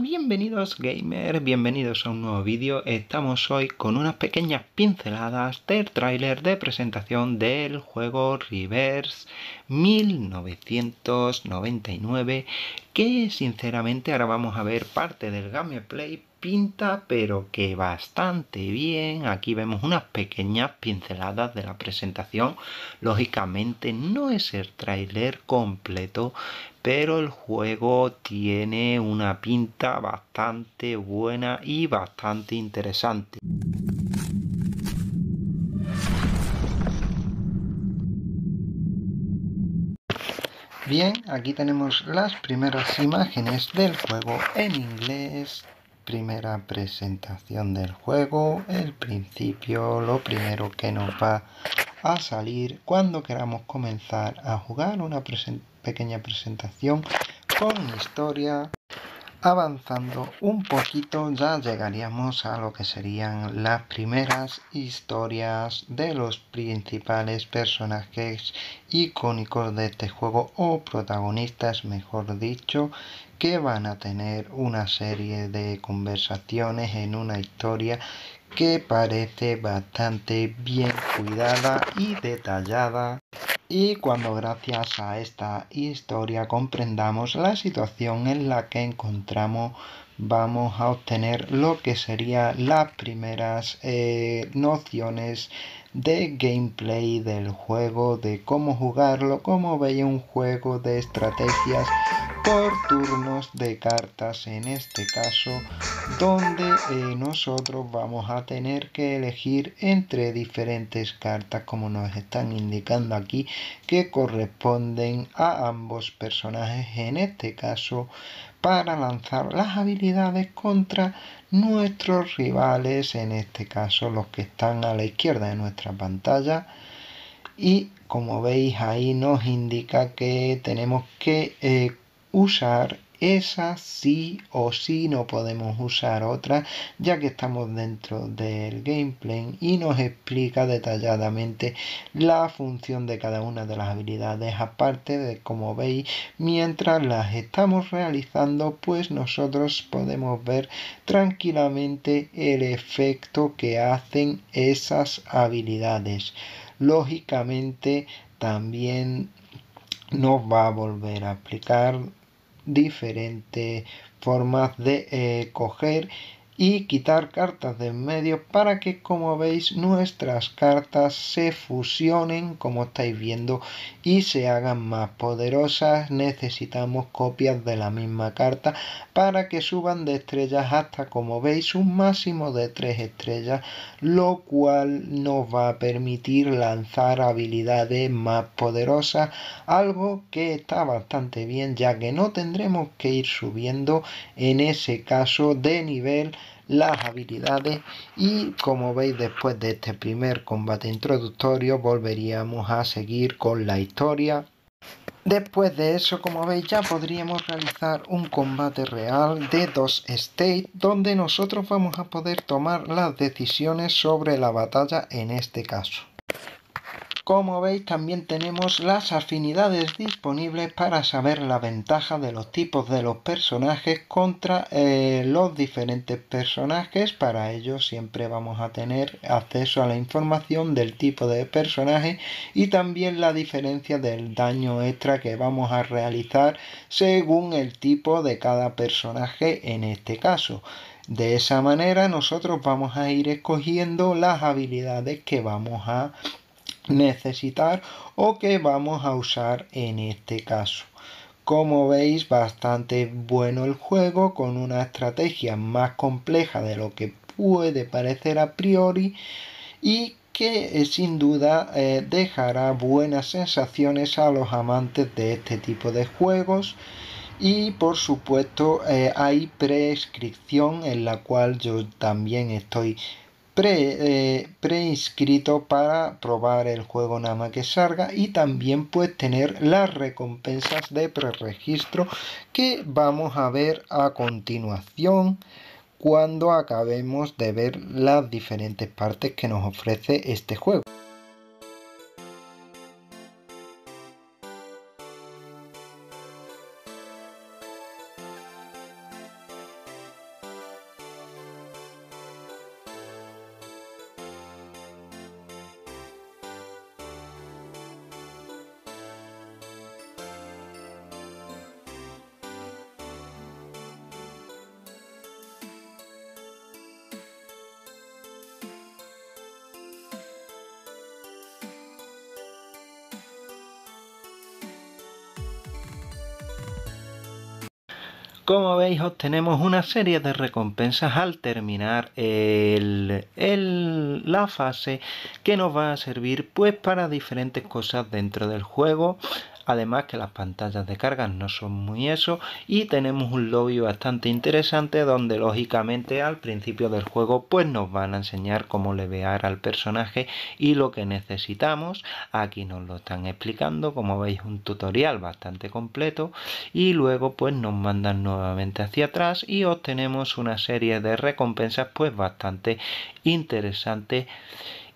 bienvenidos gamers, bienvenidos a un nuevo vídeo. Estamos hoy con unas pequeñas pinceladas del tráiler de presentación del juego Reverse 1999 que sinceramente ahora vamos a ver parte del gameplay pinta pero que bastante bien aquí vemos unas pequeñas pinceladas de la presentación lógicamente no es el tráiler completo pero el juego tiene una pinta bastante buena y bastante interesante. Bien, aquí tenemos las primeras imágenes del juego en inglés primera presentación del juego, el principio, lo primero que nos va a salir cuando queramos comenzar a jugar una pequeña presentación con historia Avanzando un poquito ya llegaríamos a lo que serían las primeras historias de los principales personajes icónicos de este juego o protagonistas mejor dicho que van a tener una serie de conversaciones en una historia que parece bastante bien cuidada y detallada y cuando gracias a esta historia comprendamos la situación en la que encontramos vamos a obtener lo que serían las primeras eh, nociones de gameplay del juego, de cómo jugarlo, cómo veía un juego de estrategias por turnos de cartas en este caso donde eh, nosotros vamos a tener que elegir entre diferentes cartas como nos están indicando aquí que corresponden a ambos personajes en este caso para lanzar las habilidades contra nuestros rivales en este caso los que están a la izquierda de nuestra pantalla y como veis ahí nos indica que tenemos que eh, usar esa sí o sí no podemos usar otra ya que estamos dentro del gameplay y nos explica detalladamente la función de cada una de las habilidades aparte de como veis mientras las estamos realizando pues nosotros podemos ver tranquilamente el efecto que hacen esas habilidades lógicamente también nos va a volver a aplicar diferentes formas de eh, coger y quitar cartas de en medio para que como veis nuestras cartas se fusionen como estáis viendo y se hagan más poderosas necesitamos copias de la misma carta para que suban de estrellas hasta como veis un máximo de 3 estrellas lo cual nos va a permitir lanzar habilidades más poderosas algo que está bastante bien ya que no tendremos que ir subiendo en ese caso de nivel las habilidades y como veis después de este primer combate introductorio volveríamos a seguir con la historia Después de eso, como veis, ya podríamos realizar un combate real de dos states donde nosotros vamos a poder tomar las decisiones sobre la batalla en este caso. Como veis también tenemos las afinidades disponibles para saber la ventaja de los tipos de los personajes contra eh, los diferentes personajes. Para ello siempre vamos a tener acceso a la información del tipo de personaje y también la diferencia del daño extra que vamos a realizar según el tipo de cada personaje en este caso. De esa manera nosotros vamos a ir escogiendo las habilidades que vamos a necesitar o que vamos a usar en este caso. Como veis, bastante bueno el juego, con una estrategia más compleja de lo que puede parecer a priori y que eh, sin duda eh, dejará buenas sensaciones a los amantes de este tipo de juegos y por supuesto eh, hay prescripción en la cual yo también estoy pre, eh, preinscrito para probar el juego nada más que salga y también puedes tener las recompensas de preregistro que vamos a ver a continuación cuando acabemos de ver las diferentes partes que nos ofrece este juego. Como veis obtenemos una serie de recompensas al terminar la fase que nos va a servir pues para diferentes cosas dentro del juego además que las pantallas de carga no son muy eso y tenemos un lobby bastante interesante donde lógicamente al principio del juego pues nos van a enseñar cómo levear al personaje y lo que necesitamos aquí nos lo están explicando como veis un tutorial bastante completo y luego pues nos mandan nuevamente hacia atrás y obtenemos una serie de recompensas pues bastante interesantes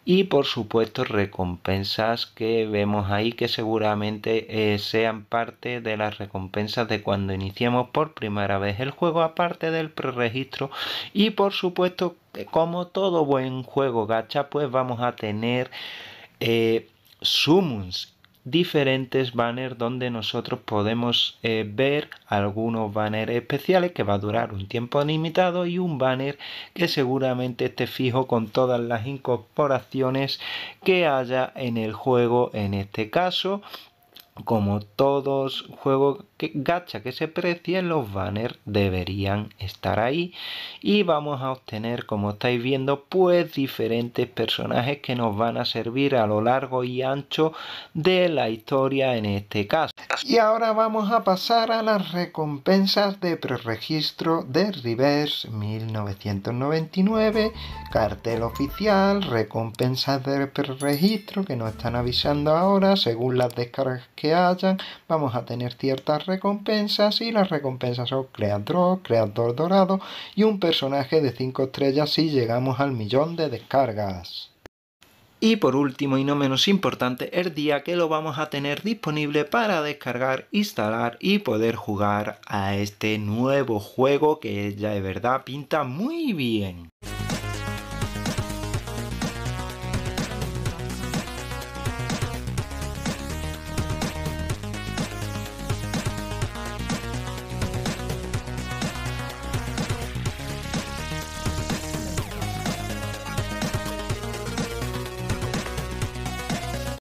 y por supuesto recompensas que vemos ahí que seguramente eh, sean parte de las recompensas de cuando iniciemos por primera vez el juego aparte del preregistro y por supuesto como todo buen juego gacha pues vamos a tener eh, summons diferentes banners donde nosotros podemos eh, ver algunos banners especiales que va a durar un tiempo limitado y un banner que seguramente esté fijo con todas las incorporaciones que haya en el juego en este caso como todos juegos que, gacha que se precien, los banners deberían estar ahí. Y vamos a obtener, como estáis viendo, pues diferentes personajes que nos van a servir a lo largo y ancho de la historia en este caso. Y ahora vamos a pasar a las recompensas de preregistro de Reverse 1999, cartel oficial, recompensas de preregistro que nos están avisando ahora según las descargas que hayan, vamos a tener ciertas recompensas y las recompensas son creador, creador dorado y un personaje de 5 estrellas si llegamos al millón de descargas. Y por último y no menos importante, el día que lo vamos a tener disponible para descargar, instalar y poder jugar a este nuevo juego que ya de verdad pinta muy bien.